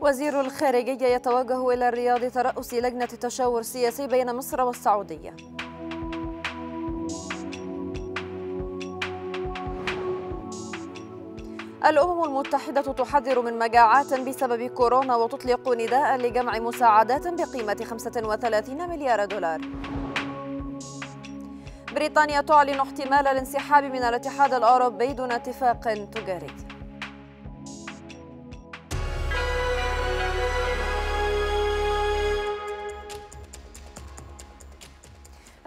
وزير الخارجية يتوجه إلى الرياض ترأس لجنة تشاور سياسي بين مصر والسعودية الأمم المتحدة تحذر من مجاعات بسبب كورونا وتطلق نداء لجمع مساعدات بقيمة 35 مليار دولار بريطانيا تعلن احتمال الانسحاب من الاتحاد الأوروبي دون اتفاق تجاري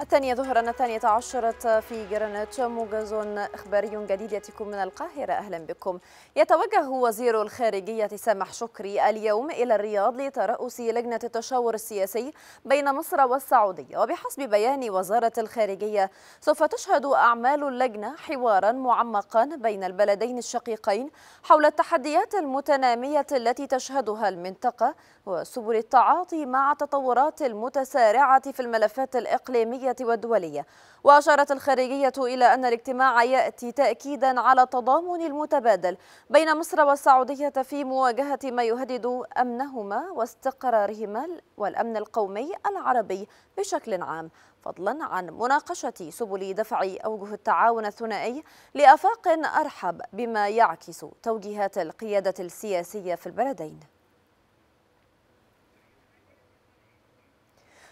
الثانية ظهرا الثانية عشرة في جرينتش موجز إخباري جديد يأتيكم من القاهرة أهلا بكم يتوجه وزير الخارجية سامح شكري اليوم إلى الرياض لترأس لجنة التشاور السياسي بين مصر والسعودية وبحسب بيان وزارة الخارجية سوف تشهد أعمال اللجنة حوارا معمقا بين البلدين الشقيقين حول التحديات المتنامية التي تشهدها المنطقة وسبل التعاطي مع التطورات المتسارعة في الملفات الإقليمية والدولية وأشارت الخارجية إلى أن الاجتماع يأتي تأكيدا على التضامن المتبادل بين مصر والسعودية في مواجهة ما يهدد أمنهما واستقرارهما والأمن القومي العربي بشكل عام فضلا عن مناقشة سبل دفع أوجه التعاون الثنائي لأفاق أرحب بما يعكس توجيهات القيادة السياسية في البلدين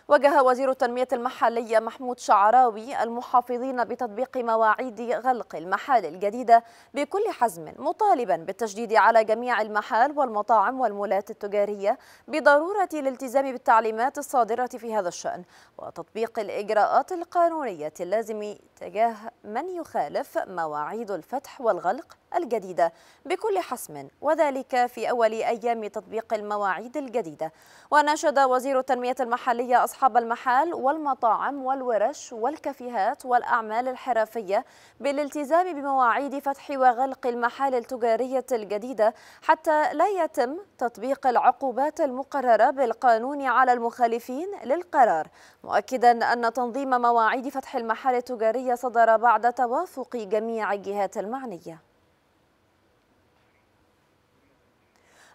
وجه وزير التنمية المحلية محمود شعراوي المحافظين بتطبيق مواعيد غلق المحال الجديدة بكل حزم مطالبا بالتشديد على جميع المحال والمطاعم والمولات التجارية بضرورة الالتزام بالتعليمات الصادرة في هذا الشأن وتطبيق الإجراءات القانونية اللازم تجاه من يخالف مواعيد الفتح والغلق الجديدة بكل حسم وذلك في أول أيام تطبيق المواعيد الجديدة وناشد وزير التنمية المحلية أصحاب المحال والمطاعم والورش والكافيهات والأعمال الحرفية بالالتزام بمواعيد فتح وغلق المحال التجارية الجديدة حتى لا يتم تطبيق العقوبات المقررة بالقانون على المخالفين للقرار مؤكدا أن تنظيم مواعيد فتح المحال التجارية صدر بعد توافق جميع الجهات المعنية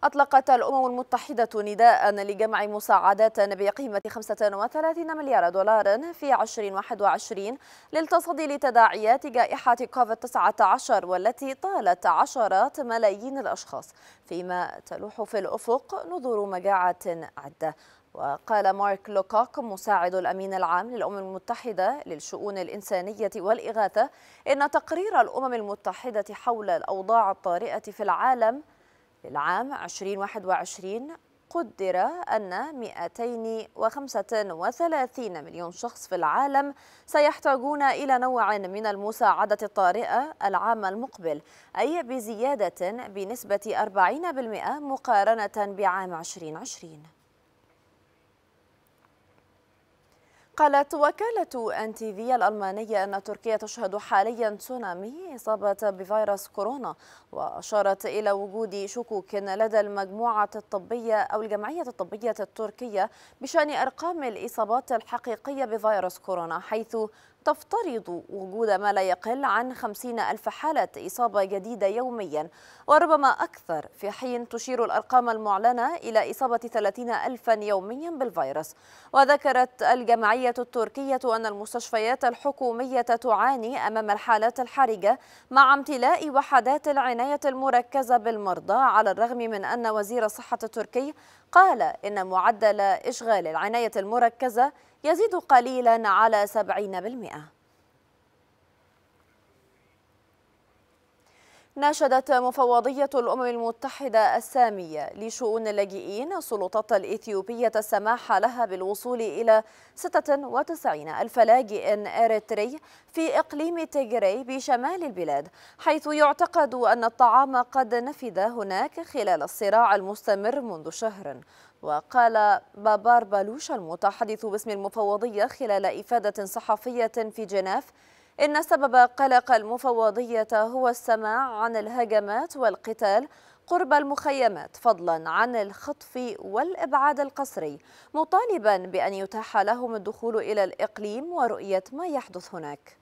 أطلقت الأمم المتحدة نداء لجمع مساعدات بقيمة 35 مليار دولار في 2021 للتصدي لتداعيات جائحة كوفيد-19 والتي طالت عشرات ملايين الأشخاص فيما تلوح في الأفق نذور مجاعة عدة وقال مارك لوكوك مساعد الأمين العام للأمم المتحدة للشؤون الإنسانية والإغاثة إن تقرير الأمم المتحدة حول الأوضاع الطارئة في العالم للعام 2021 قدر أن 235 مليون شخص في العالم سيحتاجون إلى نوع من المساعدة الطارئة العام المقبل أي بزيادة بنسبة 40% مقارنة بعام 2020 قالت وكالة أن تي في الألمانية أن تركيا تشهد حاليا تسونامي إصابة بفيروس كورونا وأشارت إلى وجود شكوك لدى المجموعة الطبية أو الجمعية الطبية التركية بشأن أرقام الإصابات الحقيقية بفيروس كورونا حيث تفترض وجود ما لا يقل عن 50 ألف حالة إصابة جديدة يوميا وربما أكثر في حين تشير الأرقام المعلنة إلى إصابة 30 ألفا يوميا بالفيروس وذكرت الجمعية التركية أن المستشفيات الحكومية تعاني أمام الحالات الحرجة مع امتلاء وحدات العناية المركزة بالمرضى على الرغم من أن وزير الصحة التركي قال إن معدل إشغال العناية المركزة يزيد قليلا على 70% ناشدت مفوضية الأمم المتحدة السامية لشؤون اللاجئين السلطات الإثيوبية السماح لها بالوصول إلى 96 ألف لاجئ إريتري في إقليم تيغري بشمال البلاد حيث يعتقد أن الطعام قد نفد هناك خلال الصراع المستمر منذ شهر وقال بابار بالوش المتحدث باسم المفوضية خلال إفادة صحفية في جنيف إن سبب قلق المفوضية هو السماع عن الهجمات والقتال قرب المخيمات فضلا عن الخطف والإبعاد القسري مطالبا بأن يتاح لهم الدخول إلى الإقليم ورؤية ما يحدث هناك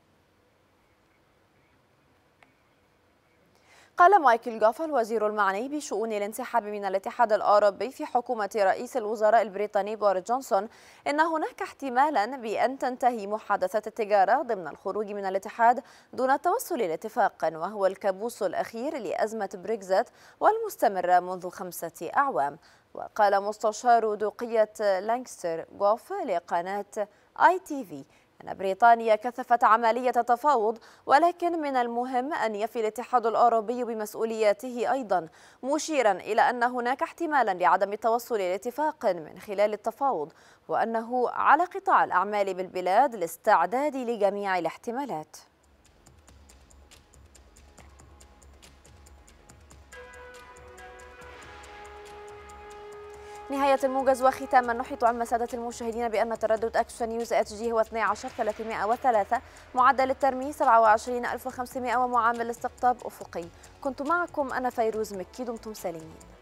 قال مايكل جوف الوزير المعني بشؤون الانسحاب من الاتحاد الأوروبي في حكومة رئيس الوزراء البريطاني بوريس جونسون إن هناك احتمالا بأن تنتهي محادثة التجارة ضمن الخروج من الاتحاد دون التوصل لاتفاق وهو الكابوس الأخير لأزمة بريكزت والمستمرة منذ خمسة أعوام وقال مستشار دوقية لانكستر جوف لقناة اي تي في أن بريطانيا كثفت عملية تفاوض ولكن من المهم أن يفي الاتحاد الأوروبي بمسؤولياته أيضا مشيرا إلى أن هناك احتمالا لعدم التوصل لاتفاق من خلال التفاوض وأنه على قطاع الأعمال بالبلاد الاستعداد لجميع الاحتمالات نهاية الموجز وختاما نحيط عن سادة المشاهدين بأن تردد أكشن نيوز اتش جي هو 12303 معدل الترمي 27500 ومعامل استقطاب أفقي كنت معكم أنا فيروز مكي دمتم سالمين